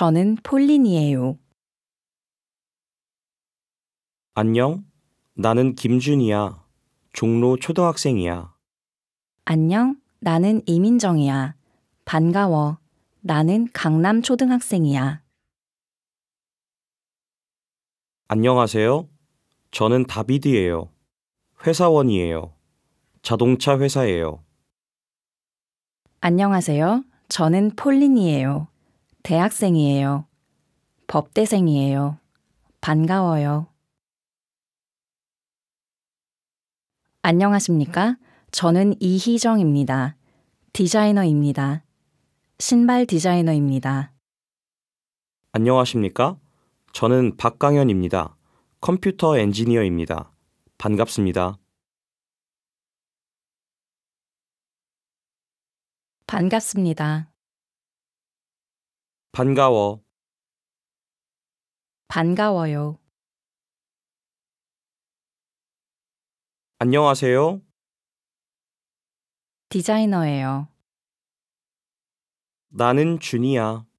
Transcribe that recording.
저는 폴린이에요. 안녕. 나는 김준이야. 종로 초등학생이야. 안녕. 나는 이민정이야. 반가워. 나는 강남 초등학생이야. 안녕하세요. 저는 다비드예요. 회사원이에요. 자동차 회사예요. 안녕하세요. 저는 폴린이에요. 대학생이에요. 법대생이에요. 반가워요. 안녕하십니까? 저는 이희정입니다. 디자이너입니다. 신발 디자이너입니다. 안녕하십니까? 저는 박강현입니다. 컴퓨터 엔지니어입니다. 반갑습니다. 반갑습니다. 반가워. 반가워요. 안녕하세요. 디자이너예요. 나는 준이야.